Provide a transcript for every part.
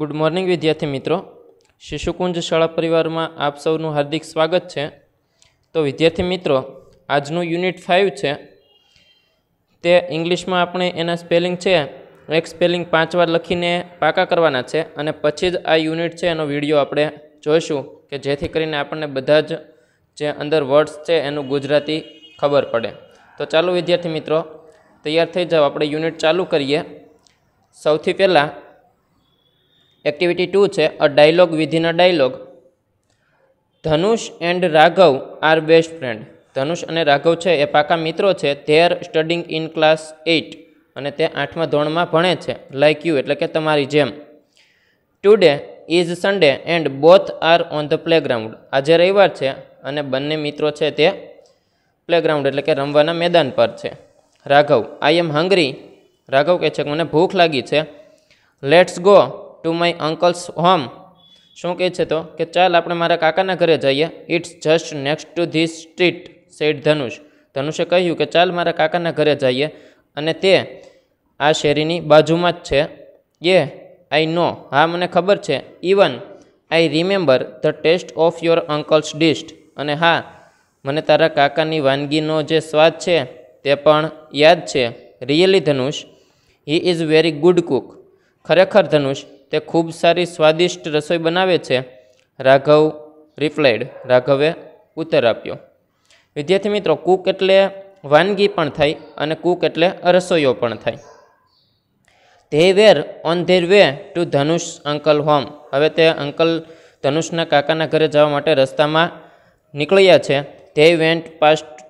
good morning વિદ્યાર્થી મિત્રો શિશુકુંજ શાળા પરિવારમાં આપ સૌનું હાર્દિક સ્વાગત છે તો વિદ્યાર્થી મિત્રો આજનું યુનિટ ફાઇવ છે તે ઇંગ્લિશમાં આપણે એના સ્પેલિંગ છે એક સ્પેલિંગ પાંચ વાર લખીને પાકા કરવાના છે અને પછી જ આ યુનિટ છે એનો વિડીયો આપણે જોઈશું કે જેથી કરીને આપણને બધા જ જે અંદર વર્ડ્સ છે એનું ગુજરાતી ખબર પડે તો ચાલો વિદ્યાર્થી મિત્રો તૈયાર થઈ જાઓ આપણે યુનિટ ચાલુ કરીએ સૌથી પહેલાં એક્ટિવિટી ટુ છે a dialogue within a dialogue Dhanush and Raghav are best friend Dhanush અને રાઘવ છે એ પાકા મિત્રો છે they are studying in class eight અને તે આઠમા ધોરણમાં ભણે છે લાઇક યુ એટલે કે તમારી જેમ today is Sunday and both are on the playground આજે રવિવાર છે અને બંને મિત્રો છે તે પ્લેગ્રાઉન્ડ એટલે કે રમવાના મેદાન પર છે રાઘવ આઈ એમ હંગરી રાઘવ કહે છે કે મને ભૂખ લાગી છે let's go to my uncle's home શું કહે છે તો કે ચાલ આપણે મારા કાકાના ઘરે જઈએ it's just next to this street said Dhanush ધનુષે કહ્યું કે ચાલ મારા કાકાના ઘરે જઈએ અને તે આ શેરીની બાજુમાં જ છે યે આઈ નો હા મને ખબર છે even I remember the taste of your uncle's dish અને હા મને તારા કાકાની વાનગીનો જે સ્વાદ છે તે પણ યાદ છે really Dhanush he is very good cook ખરેખર ધનુષ તે ખૂબ સારી સ્વાદિષ્ટ રસોઈ બનાવે છે રાઘવ રિપ્લાઇડ રાઘવે ઉત્તર આપ્યો વિદ્યાર્થી મિત્રો કૂક એટલે વાનગી પણ થાય અને કૂક એટલે રસોઈઓ પણ થાય they were on their way to Dhanush uncle home હવે તે અંકલ ધનુષના કાકાના ઘરે જવા માટે રસ્તામાં નીકળ્યા છે they went past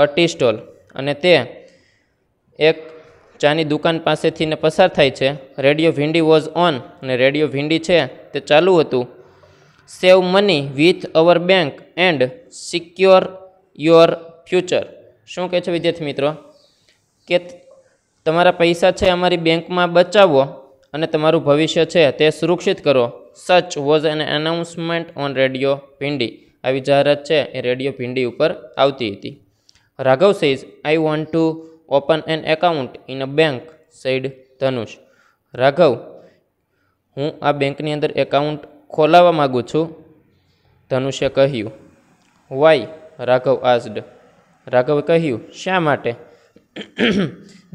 a tea stall અને તે એક ચાની દુકાન પાસેથી ને પસાર થાય છે રેડિયો ભીંડી વોઝ ઓન અને રેડિયો ભીંડી છે તે ચાલુ હતું save money with our bank and secure your future શું કહે છે વિદ્યાર્થી મિત્રો કે તમારા પૈસા છે અમારી બેંકમાં બચાવો અને તમારું ભવિષ્ય છે તે સુરક્ષિત કરો such was an announcement on radio Bhindi આવી જાહેરાત છે એ રેડિયો ભીંડી ઉપર આવતી હતી Raghav says I want to open an account in a bank said Dhanush Raghav હું આ બેંકની અંદર એકાઉન્ટ ખોલાવવા માગું છું ધનુષે કહ્યું વાય રાઘવ આસ્ડ રાઘવે કહ્યું શા માટે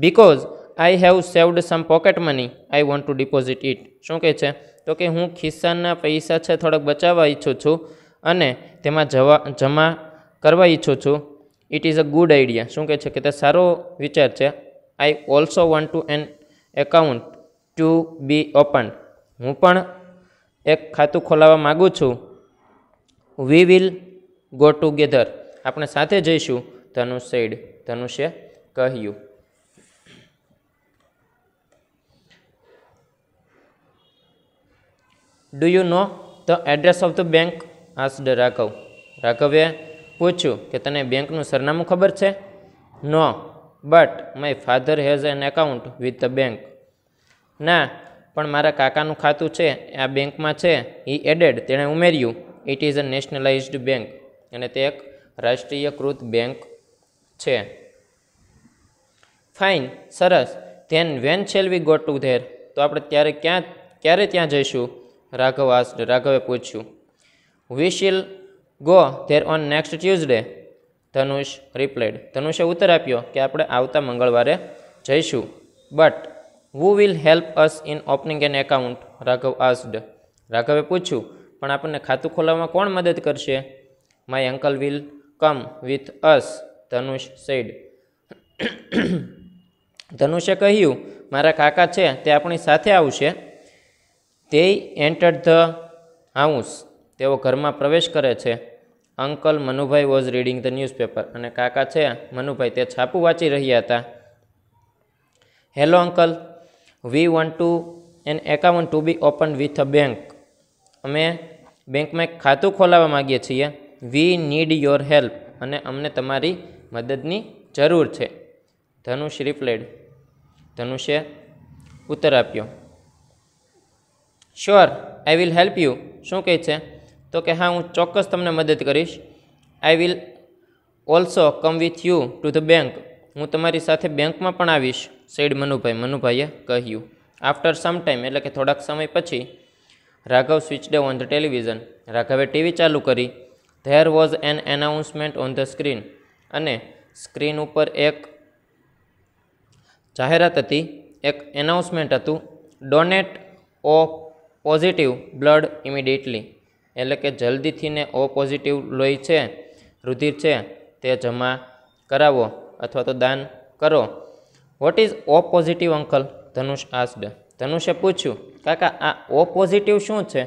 because I have saved some pocket money I want to deposit it શું કહે છે તો કે હું ખિસ્સાના પૈસા છે થોડાક બચાવવા ઈચ્છું છું અને તેમાં જવા જમા કરવા ઈચ્છું છું it is a good idea શું કહે છે કે તે સારો વિચાર છે I also want to an account to be open હું પણ એક ખાતું ખોલાવવા માગું છું વી વિલ ગો ટુગેધર આપણે સાથે જઈશું ધનુષ સેડ ધનુષે કહ્યું do you know the address of the bank asked Raghav રાઘવે પૂછ્યું કે તને બેંકનું સરનામું ખબર છે no but my father has an account with the bank ના પણ મારા કાકાનું ખાતું છે આ બેંકમાં છે ઈ એડેડ તેણે ઉમેર્યું it is a nationalized bank અને તે એક રાષ્ટ્રીયકૃત બેંક છે ફાઇન સરસ then when shall we go to there તો આપણે ત્યારે ક્યાં ક્યારે ત્યાં જઈશું રાઘવ આસ્ડ રાઘવે પૂછ્યું we shall go there on next Tuesday Dhanush replied ધનુષે ઉત્તર આપ્યો કે આપણે આવતા મંગળવારે જઈશું but who will help us in opening an account Raghav asked રાઘવે પૂછ્યું પણ આપણને ખાતું ખોલાવવામાં કોણ મદદ કરશે my uncle will come with us Dhanush said ધનુષે કહ્યું મારા કાકા છે તે આપણી સાથે આવશે તે એન્ટર ધ હાઉસ તેઓ ઘરમાં પ્રવેશ કરે છે uncle Manubhai was reading the newspaper અને કાકા છે મનુભાઈ તે છાપું વાંચી રહ્યા હતા hello uncle we want to an account to be open with a bank અમે બેંકમાં એક ખાતું ખોલાવવા માગીએ છીએ વી નીડ યોર હેલ્પ અને અમને તમારી મદદની જરૂર છે ધનુષ રિપ્લેડ ધનુષે ઉત્તર આપ્યો sure I will help you શું કહે છે તો કે હા હું ચોક્કસ તમને મદદ કરીશ I will also come with you to the bank હું તમારી સાથે બેંકમાં પણ આવીશ સેડ મનુભાઈ મનુભાઈએ કહ્યું આફ્ટર સમ ટાઈમ એટલે કે થોડાક સમય પછી Raghav switched on the television રાઘવે ટીવી ચાલુ કરી there was an announcement on the screen અને સ્ક્રીન ઉપર એક જાહેરાત હતી એક એનાઉન્સમેન્ટ હતું donate O positive blood immediately એટલે કે જલ્દીથી ને ઓ પોઝિટિવ લોહી છે રુધિર છે તે જમા કરાવો અથવા તો દાન કરો what is O positive uncle Dhanush asked ધનુષે પૂછ્યું કાકા આ ઓ પોઝિટિવ શું છે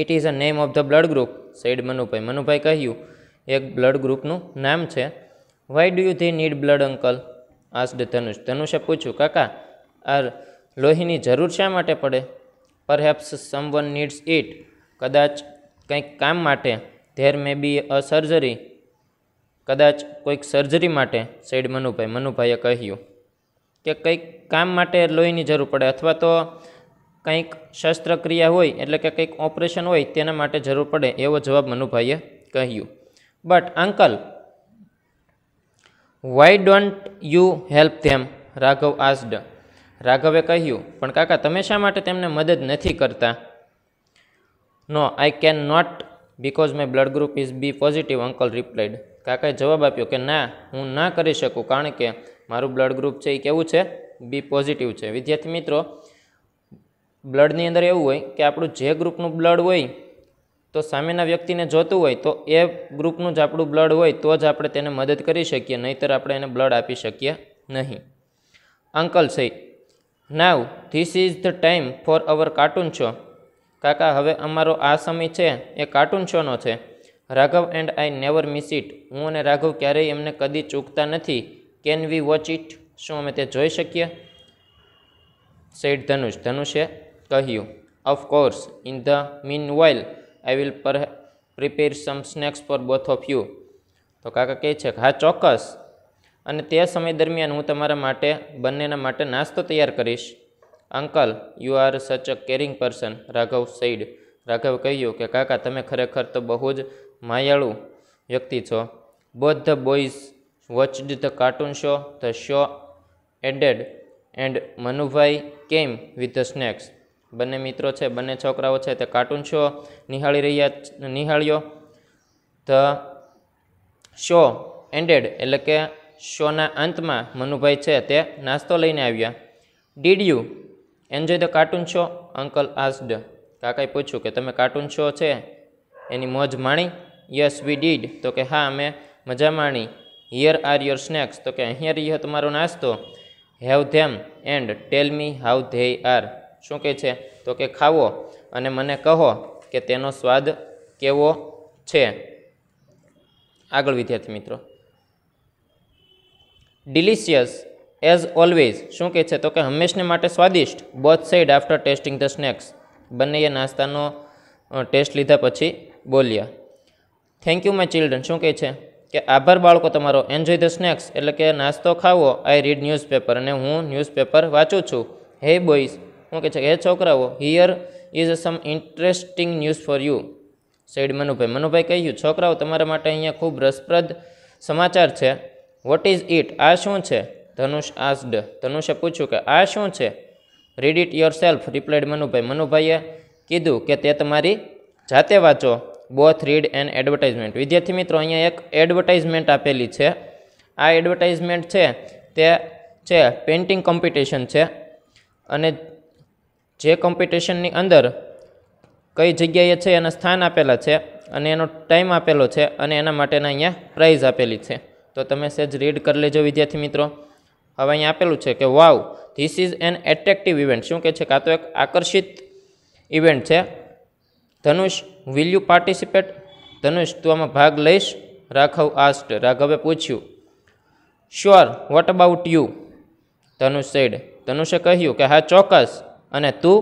it is a name of the blood group said Manubhai Manubhai કહ્યું એક બ્લડ ગ્રુપનું નામ છે why do you they need blood uncle asked Dhanush ધનુષે પૂછ્યું કાકા આ લોહીની જરૂર શા માટે પડે પરહેપ્સ સમવન નીડ્સ ઇટ કદાચ કંઈક કામ માટે there May B a surgery કદાચ કોઈક સર્જરી માટે સાઈડ મનુભાઈ મનુભાઈએ કહ્યું કે કંઈક કામ માટે લોહીની જરૂર પડે અથવા તો કંઈક શસ્ત્રક્રિયા હોય એટલે કે કંઈક ઓપરેશન હોય તેના માટે જરૂર પડે એવો જવાબ મનુભાઈએ કહ્યું but uncle why don't you help them Raghav asked રાઘવે કહ્યું પણ કાકા તમે શા માટે તેમને મદદ નથી કરતા no I can not because my blood group is B positive uncle replied કાકાએ જવાબ આપ્યો કે ના હું ના કરી શકું કારણ કે મારું બ્લડ ગ્રુપ છે એ કેવું છે બી પોઝિટિવ છે વિદ્યાર્થી મિત્રો બ્લડની અંદર એવું હોય કે આપણું જે ગ્રુપનું બ્લડ હોય તો સામેના વ્યક્તિને જોતું હોય તો એ ગ્રુપનું જ આપણું બ્લડ હોય તો જ આપણે તેને મદદ કરી શકીએ નહીતર આપણે એને બ્લડ આપી શકીએ નહીં અંકલ સહી now this is the time for our cartoon show કાકા હવે અમારો આ સમય છે એ કાર્ટૂન શોનો છે Raghav and I never miss it હું અને રાઘવ ક્યારેય એમને કદી ચૂકતા નથી કેન વી વોચ ઇટ શું અમે તે જોઈ શકીએ સેડ ધનુષ ધનુષે કહ્યું of course in the mean while I will per prepare some snacks for both of you તો કાકા કહે છે હા ચોક્કસ અને તે સમય દરમિયાન હું તમારા માટે બંનેના માટે નાસ્તો તૈયાર કરીશ uncle you are such a caring person Raghav said રાઘવે કહ્યું કે કાકા તમે ખરેખર તો બહુ જ માયાળુ વ્યક્તિ છો both the boys watched the cartoon show the show ended and Manubhai came with the snacks બંને મિત્રો છે બંને છોકરાઓ છે તે કાર્ટૂન શો નિહાળી રહ્યા નિહાળ્યો ધ શો એન્ડેડ એટલે કે શોના અંતમાં મનુભાઈ છે તે નાસ્તો લઈને આવ્યા did you enjoy the cartoon show uncle asked કાકાએ પૂછ્યું કે તમે કાર્ટૂન શો છે એની મોજ માણી યસ વી ડીડ તો કે હા અમે મજા માણી હિયર આર યોર સ્નેક્સ તો કે અહીંયા રહ્યો તમારો નાસ્તો have them and tell me how they are શું કહે છે તો કે ખાવો અને મને કહો કે તેનો સ્વાદ કેવો છે આગળ વિદ્યાર્થી મિત્રો ડિલિશિયસ એઝ ઓલવેઝ શું કહે છે તો કે હંમેશને માટે સ્વાદિષ્ટ both said after tasting the snacks બંનેએ નાસ્તાનો ટેસ્ટ લીધા પછી બોલ્યા થેન્ક યુ માય ચિલ્ડ્રન શું કહે છે કે આભાર બાળકો તમારો એન્જોય ધ સ્નેક્સ એટલે કે નાસ્તો ખાવો આઈ રીડ ન્યૂઝપેપર અને હું ન્યૂઝપેપર વાંચું છું હે બોઈઝ શું કહે છે હે છોકરાઓ here is a some interesting news for you said Manubhai Manubhai કહ્યું છોકરાઓ તમારા માટે અહીંયા ખૂબ રસપ્રદ સમાચાર છે વોટ ઇઝ ઇટ આ શું છે ધનુષ આસ્ડ ધનુષે પૂછ્યું કે આ શું છે read it yourself replied Manubhai મનુભાઈએ કીધું કે તે તમારી જાતે વાંચો બોથ રીડ એન્ડ એડવર્ટાઇઝમેન્ટ વિદ્યાર્થી મિત્રો અહીંયા એક એડવર્ટાઇઝમેન્ટ આપેલી છે આ એડવર્ટાઇઝમેન્ટ છે તે છે પેઇન્ટિંગ કોમ્પિટિશન છે અને જે કોમ્પિટિશનની અંદર કઈ જગ્યાએ છે એના સ્થાન આપેલા છે અને એનો ટાઈમ આપેલો છે અને એના માટેના અહીંયા પ્રાઇઝ આપેલી છે તો તમે સેજ રીડ કરી લેજો વિદ્યાર્થી મિત્રો હવે અહીં આપેલું છે કે wow this is an attractive event શું કહે છે કાં તો એક આકર્ષિત ઇવેન્ટ છે Dhanush will you participate Dhanush તું આમાં ભાગ લઈશ રાઘવ આસ્ટ રાઘવે પૂછ્યું sure what about you Dhanush said ધનુષે કહ્યું કે હા ચોક્કસ અને તું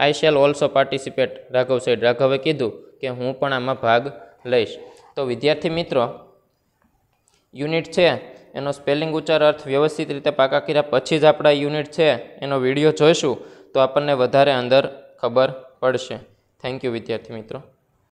I shall also participate Raghav said રાઘવે કીધું કે હું પણ આમાં ભાગ લઈશ તો વિદ્યાર્થી મિત્રો યુનિટ છે એનો સ્પેલિંગ ઉચ્ચાર અર્થ વ્યવસ્થિત રીતે પાકા કર્યા પછી જ આપણા યુનિટ છે એનો વિડીયો જોઈશું તો આપણને વધારે અંદર ખબર પડશે થેન્ક યુ વિદ્યાર્થી મિત્રો